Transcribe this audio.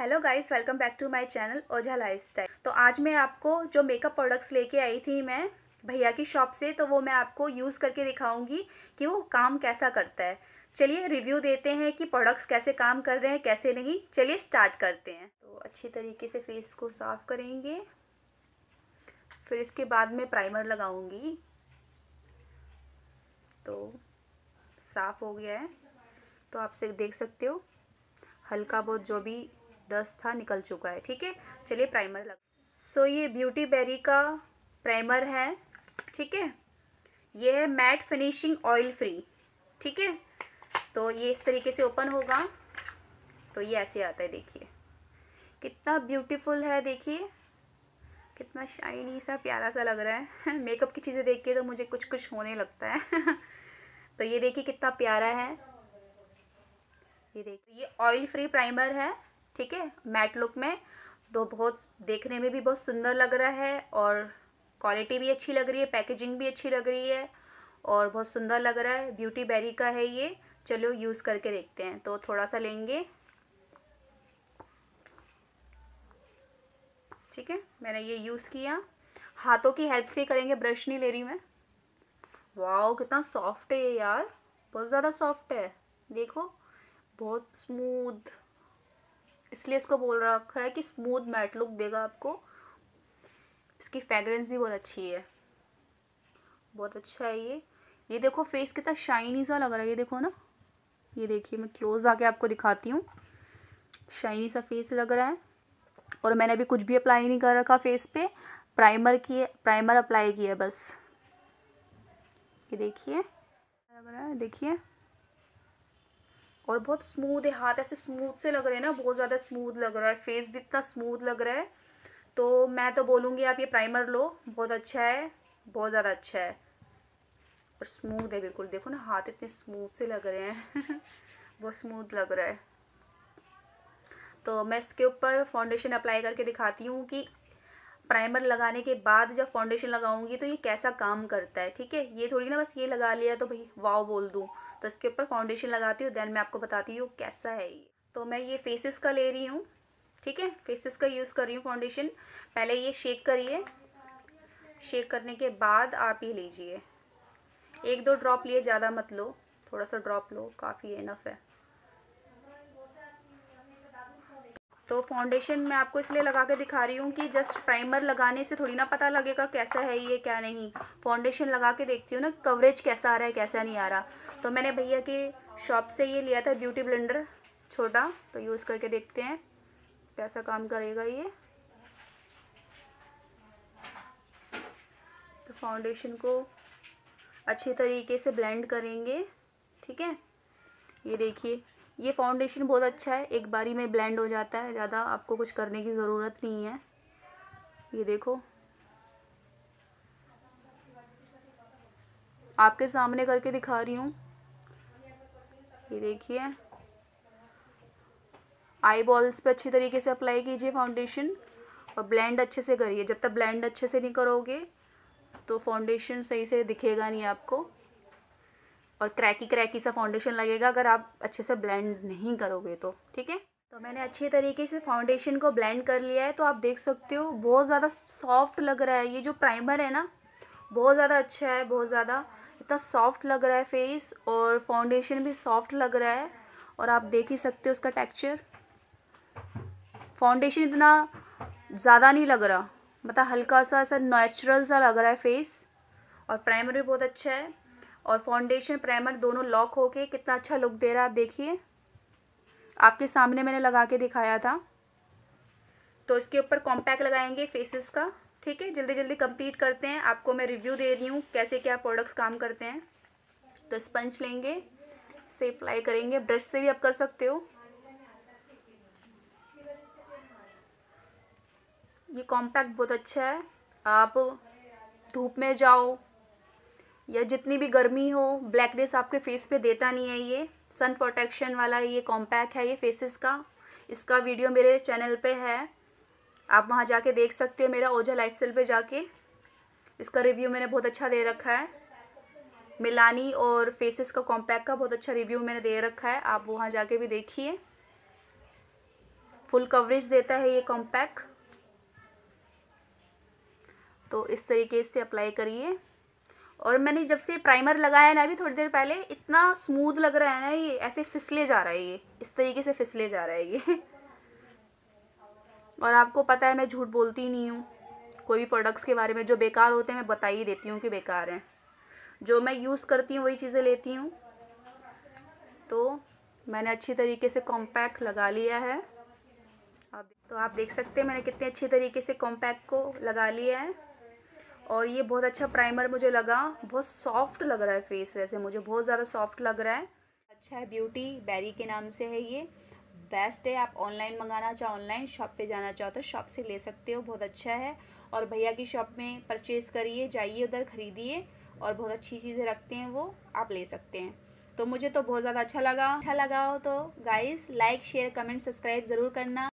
hello guys welcome back to my channel Ojha lifestyle तो आज मैं आपको जो मेकअप प्रोडक्ट्स लेके आई थी मैं भैया की शॉप से तो वो मैं आपको यूज़ करके दिखाऊंगी कि वो काम कैसा करता है चलिए रिव्यू देते हैं कि प्रोडक्ट्स कैसे काम कर रहे हैं कैसे नहीं चलिए स्टार्ट करते हैं तो अच्छी तरीके से फेस को साफ करेंगे फिर इसके बाद में प्राइमर लगाऊँगी तो साफ़ हो गया है तो आप से देख सकते हो हल्का बहुत जो भी दस था निकल चुका है ठीक है चलिए प्राइमर लग सो so, ये ब्यूटी बेरी का प्राइमर है ठीक है ये है मैट फिनिशिंग ऑयल फ्री ठीक है तो ये इस तरीके से ओपन होगा तो ये ऐसे आता है देखिए कितना ब्यूटीफुल है देखिए कितना शाइनी सा प्यारा सा लग रहा है मेकअप की चीज़ें देख के तो मुझे कुछ कुछ होने लगता है तो ये देखिए कितना प्यारा है ये देखिए ये ऑयल फ्री प्राइमर है ठीक है मैट लुक में तो बहुत देखने में भी बहुत सुंदर लग रहा है और क्वालिटी भी अच्छी लग रही है पैकेजिंग भी अच्छी लग रही है और बहुत सुंदर लग रहा है ब्यूटी बेरी का है ये चलो यूज़ करके देखते हैं तो थोड़ा सा लेंगे ठीक है मैंने ये यूज़ किया हाथों की हेल्प से करेंगे ब्रश नहीं ले रही मैं वाओ कितना सॉफ्ट है ये यार बहुत ज़्यादा सॉफ्ट है देखो बहुत स्मूथ इसलिए इसको बोल रखा है कि स्मूथ मैट लुक देगा आपको इसकी फ्रेगरेंस भी बहुत अच्छी है बहुत अच्छा है ये ये देखो फेस कितना शाइनी सा लग रहा है ये देखो ना ये देखिए मैं क्लोज आके आपको दिखाती हूँ शाइनी सा फेस लग रहा है और मैंने अभी कुछ भी अप्लाई नहीं कर रखा फेस पे प्राइमर किए प्राइमर अप्लाई किया बस ये देखिए लग रहा है देखिए और बहुत स्मूद है हाथ ऐसे स्मूथ से लग रहे हैं ना बहुत ज़्यादा स्मूद लग रहा है फेस भी इतना स्मूद लग रहा है तो मैं तो बोलूँगी आप ये प्राइमर लो बहुत अच्छा है बहुत ज़्यादा अच्छा है और स्मूद है बिल्कुल देखो ना हाथ इतने स्मूथ से लग रहे हैं बहुत स्मूद लग रहा है तो मैं इसके ऊपर फाउंडेशन अप्लाई करके दिखाती हूँ कि प्राइमर लगाने के बाद जब फाउंडेशन लगाऊंगी तो ये कैसा काम करता है ठीक है ये थोड़ी ना बस ये लगा लिया तो भाई वाव बोल दूँ तो इसके ऊपर फाउंडेशन लगाती हूँ देन मैं आपको बताती हूँ कैसा है ये तो मैं ये फेसेस का ले रही हूँ ठीक है फेसेस का यूज़ कर रही हूँ फाउंडेशन पहले ये शेक करिए शेक करने के बाद आप ये लीजिए एक दो ड्रॉप लिए ज़्यादा मत लो थोड़ा सा ड्रॉप लो काफ़ी इनफ है तो फाउंडेशन मैं आपको इसलिए लगा के दिखा रही हूँ कि जस्ट प्राइमर लगाने से थोड़ी ना पता लगेगा कैसा है ये क्या नहीं फाउंडेशन लगा के देखती हूँ ना कवरेज कैसा आ रहा है कैसा नहीं आ रहा तो मैंने भैया के शॉप से ये लिया था ब्यूटी ब्लेंडर छोटा तो यूज़ करके देखते हैं कैसा काम करेगा ये तो फाउंडेशन को अच्छे तरीके से ब्लेंड करेंगे ठीक है ये देखिए ये फाउंडेशन बहुत अच्छा है एक बारी में ब्लेंड हो जाता है ज़्यादा आपको कुछ करने की ज़रूरत नहीं है ये देखो आपके सामने करके दिखा रही हूँ ये देखिए आई बॉल्स पर अच्छी तरीके से अप्लाई कीजिए फाउंडेशन और ब्लेंड अच्छे से करिए जब तक ब्लेंड अच्छे से नहीं करोगे तो फाउंडेशन सही से दिखेगा नहीं आपको और क्रैकी क्रैकी सा फाउंडेशन लगेगा अगर आप अच्छे से ब्लेंड नहीं करोगे तो ठीक है तो मैंने अच्छे तरीके से फाउंडेशन को ब्लेंड कर लिया है तो आप देख सकते हो बहुत ज़्यादा सॉफ्ट लग रहा है ये जो प्राइमर है ना बहुत ज़्यादा अच्छा है बहुत ज़्यादा इतना सॉफ्ट लग रहा है फेस और फाउंडेशन भी सॉफ्ट लग रहा है और आप देख ही सकते हो उसका टेक्स्चर फाउंडेशन इतना ज़्यादा नहीं लग रहा मतलब हल्का सा ऐसा नेचुरल सा लग रहा है फेस और प्राइमर भी बहुत अच्छा है और फाउंडेशन प्राइमर दोनों लॉक होके कितना अच्छा लुक दे रहा है आप देखिए आपके सामने मैंने लगा के दिखाया था तो इसके ऊपर कॉम्पैक्ट लगाएंगे फेसेस का ठीक है जल्दी जल्दी कंप्लीट करते हैं आपको मैं रिव्यू दे रही हूँ कैसे क्या प्रोडक्ट्स काम करते हैं तो स्पंज लेंगे से अप्लाई करेंगे ब्रश से भी आप कर सकते हो ये कॉम्पैक्ट बहुत अच्छा है आप धूप में जाओ या जितनी भी गर्मी हो ब्लैकनेस आपके फेस पे देता नहीं है ये सन प्रोटेक्शन वाला ये कॉम्पैक्ट है ये फेसेस का इसका वीडियो मेरे चैनल पे है आप वहाँ जाके देख सकते हो मेरा ओझा लाइफ स्टाइल पर जाके इसका रिव्यू मैंने बहुत अच्छा दे रखा है मिलानी और फेसेस का कॉम्पैक्ट का बहुत अच्छा रिव्यू मैंने दे रखा है आप वहाँ जाके भी देखिए फुल कवरेज देता है ये कॉम्पैक्ट तो इस तरीके से अप्लाई करिए और मैंने जब से प्राइमर लगाया ना अभी थोड़ी देर पहले इतना स्मूथ लग रहा है ना ये ऐसे फिसले जा रहा है ये इस तरीके से फिसले जा रहा है ये और आपको पता है मैं झूठ बोलती ही नहीं हूँ कोई भी प्रोडक्ट्स के बारे में जो बेकार होते हैं मैं बता ही देती हूँ कि बेकार हैं जो मैं यूज़ करती हूँ वही चीज़ें लेती हूँ तो मैंने अच्छी तरीके से कॉम्पैक्ट लगा लिया है अब तो आप देख सकते हैं मैंने कितने अच्छी तरीके से कॉम्पैक्ट को लगा लिया है और ये बहुत अच्छा प्राइमर मुझे लगा बहुत सॉफ्ट लग रहा है फेस वैसे मुझे बहुत ज़्यादा सॉफ्ट लग रहा है अच्छा है ब्यूटी बैरी के नाम से है ये बेस्ट है आप ऑनलाइन मंगाना चाहो ऑनलाइन शॉप पे जाना चाहो तो शॉप से ले सकते हो बहुत अच्छा है और भैया की शॉप में परचेज़ करिए जाइए उधर ख़रीदिए और बहुत अच्छी चीज़ें रखते हैं वो आप ले सकते हैं तो मुझे तो बहुत ज़्यादा अच्छा लगा अच्छा लगा हो तो guys like share comment subscribe ज़रूर करना